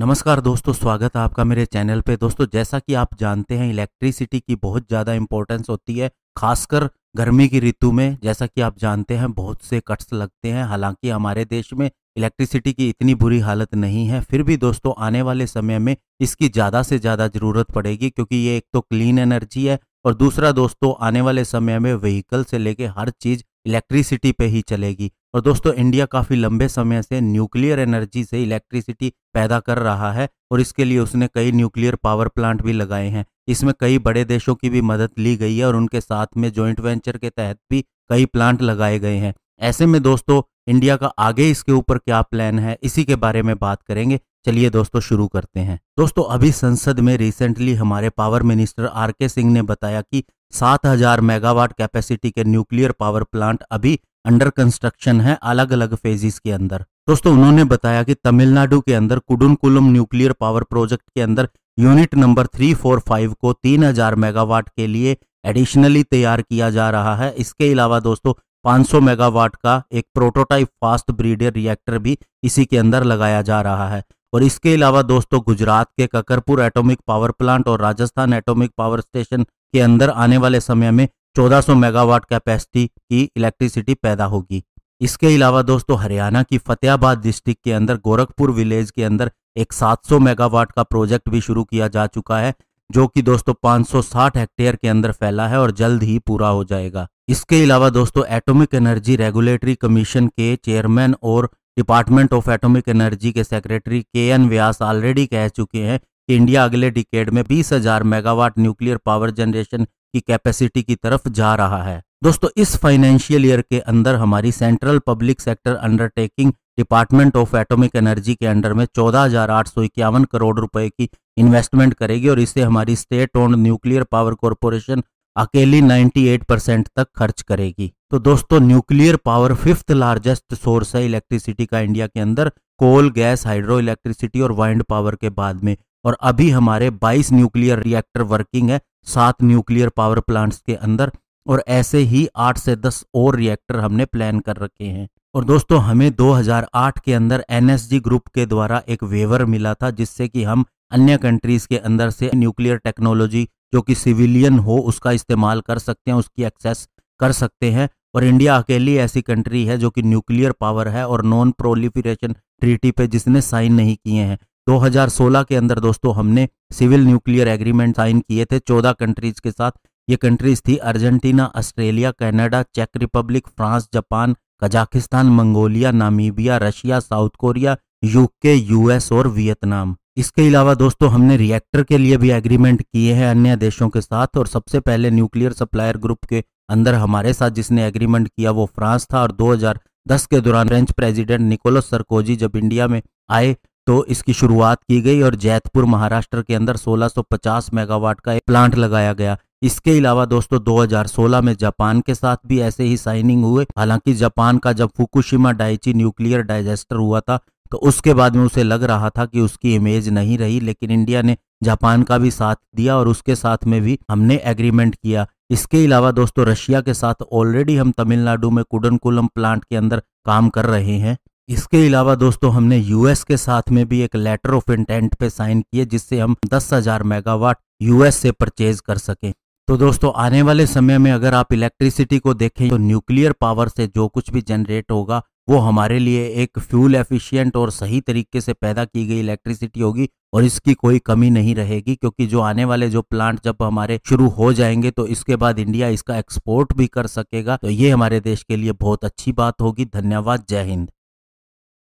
नमस्कार दोस्तों स्वागत है आपका मेरे चैनल पे दोस्तों जैसा कि आप जानते हैं इलेक्ट्रिसिटी की बहुत ज़्यादा इंपॉर्टेंस होती है खासकर गर्मी की ऋतु में जैसा कि आप जानते हैं बहुत से कट्स लगते हैं हालांकि हमारे देश में इलेक्ट्रिसिटी की इतनी बुरी हालत नहीं है फिर भी दोस्तों आने वाले समय में इसकी ज़्यादा से ज़्यादा ज़रूरत पड़ेगी क्योंकि ये एक तो क्लीन एनर्जी है और दूसरा दोस्तों आने वाले समय में व्हीकल से लेके हर चीज़ इलेक्ट्रिसिटी पे ही चलेगी और दोस्तों इंडिया काफ़ी लंबे समय से न्यूक्लियर एनर्जी से इलेक्ट्रिसिटी पैदा कर रहा है और इसके लिए उसने कई न्यूक्लियर पावर प्लांट भी लगाए हैं इसमें कई बड़े देशों की भी मदद ली गई है और उनके साथ में जॉइंट वेंचर के तहत भी कई प्लांट लगाए गए हैं ऐसे में दोस्तों इंडिया का आगे इसके ऊपर क्या प्लान है इसी के बारे में बात करेंगे चलिए दोस्तों शुरू करते हैं दोस्तों अभी संसद में रिसेंटली हमारे पावर मिनिस्टर आर के सिंह ने बताया कि 7000 मेगावाट कैपेसिटी के न्यूक्लियर पावर प्लांट अभी अंडर कंस्ट्रक्शन है अलग अलग फेजिस के अंदर दोस्तों उन्होंने बताया कि तमिलनाडु के अंदर कुडुनकुलम न्यूक्लियर पावर प्रोजेक्ट के अंदर unit number three four five को हजार मेगावाट के लिए एडिशनली तैयार किया जा रहा है इसके अलावा दोस्तों 500 मेगावाट का एक प्रोटोटाइप फास्ट ब्रीडर रिएक्टर भी इसी के अंदर लगाया जा रहा है और इसके अलावा दोस्तों गुजरात के ककरपुर एटॉमिक पावर प्लांट और राजस्थान एटॉमिक पावर स्टेशन के अंदर आने वाले समय में 1400 मेगावाट कैपेसिटी की इलेक्ट्रिसिटी पैदा होगी इसके अलावा दोस्तों हरियाणा की फतेहाबाद डिस्ट्रिक्ट के अंदर गोरखपुर विलेज के अंदर एक 700 मेगावाट का प्रोजेक्ट भी शुरू किया जा चुका है जो कि दोस्तों 560 हेक्टेयर के अंदर फैला है और जल्द ही पूरा हो जाएगा इसके अलावा दोस्तों एटॉमिक एनर्जी रेगुलेटरी कमीशन के चेयरमैन और डिपार्टमेंट ऑफ एटॉमिक एनर्जी के secretary K N Vyas already कह चुके हैं कि इंडिया अगले डिकेड में बीस हजार मेगावाट न्यूक्लियर पावर जनरेशन की कैपेसिटी की तरफ जा रहा है दोस्तों इस फाइनेंशियल ईयर के अंदर हमारी central public sector undertaking department of atomic energy के अंडर में चौदह करोड़ रुपए की इन्वेस्टमेंट करेगी और इससे हमारी state owned nuclear power corporation अकेली 98 परसेंट तक खर्च करेगी तो दोस्तों nuclear power fifth largest source है इलेक्ट्रिसिटी का इंडिया के अंदर कोल गैस हाइड्रो इलेक्ट्रिसिटी और वाइंड पावर के बाद में और अभी हमारे 22 न्यूक्लियर रिएक्टर वर्किंग है सात न्यूक्लियर पावर प्लांट्स के अंदर और ऐसे ही आठ से दस और रिएक्टर हमने प्लान कर रखे हैं और दोस्तों हमें 2008 के अंदर एनएसजी ग्रुप के द्वारा एक वेवर मिला था जिससे कि हम अन्य कंट्रीज के अंदर से न्यूक्लियर टेक्नोलॉजी जो कि सिविलियन हो उसका इस्तेमाल कर सकते हैं उसकी एक्सेस कर सकते हैं और इंडिया अकेली ऐसी कंट्री है जो कि न्यूक्लियर पावर है और नॉन प्रोलिफिरेशन ट्रीटी पे जिसने साइन नहीं किए हैं 2016 के अंदर दोस्तों हमने सिविल न्यूक्लियर एग्रीमेंट साइन किए थे 14 कंट्रीज के साथ ये कंट्रीज थी अर्जेंटीना ऑस्ट्रेलिया कनाडा चेक Republic France Japan Kazakhstan Mongolia Namibia Russia South Korea UK US और वियतनाम इसके अलावा दोस्तों हमने रिएक्टर के लिए भी एग्रीमेंट किए हैं अन्य देशों के साथ और सबसे पहले न्यूक्लियर सप्लायर ग्रुप के अंदर हमारे साथ जिसने एग्रीमेंट किया वो फ्रांस था और 2010 के दौरान फ्रेंच प्रेसिडेंट निकोलस सरकोजी जब इंडिया में आए तो इसकी शुरुआत की गई और जैतपुर महाराष्ट्र के अंदर 1650 मेगावाट का एक प्लांट लगाया गया इसके अलावा दोस्तों 2016 में जापान के साथ भी ऐसे ही साइनिंग हुए हालांकि जापान का जब फुकुशिमा डाइची न्यूक्लियर डाइजेस्टर हुआ था तो उसके बाद में उसे लग रहा था कि उसकी इमेज नहीं रही लेकिन इंडिया ने जापान का भी साथ दिया और उसके साथ में भी हमने एग्रीमेंट किया इसके अलावा दोस्तों रशिया के साथ ऑलरेडी हम तमिलनाडु में कुडनकुलम प्लांट के अंदर काम कर रहे हैं इसके अलावा दोस्तों हमने यूएस के साथ में भी एक लेटर ऑफ इंटेंट पे साइन किए जिससे हम दस हजार मेगावाट यूएस से परचेज कर सकें तो दोस्तों आने वाले समय में अगर आप इलेक्ट्रिसिटी को देखें तो न्यूक्लियर पावर से जो कुछ भी जनरेट होगा वो हमारे लिए एक फ्यूल एफिशिएंट और सही तरीके से पैदा की गई इलेक्ट्रिसिटी होगी और इसकी कोई कमी नहीं रहेगी क्योंकि जो आने वाले जो प्लांट जब हमारे शुरू हो जाएंगे तो इसके बाद इंडिया इसका एक्सपोर्ट भी कर सकेगा तो ये हमारे देश के लिए बहुत अच्छी बात होगी धन्यवाद जय हिंद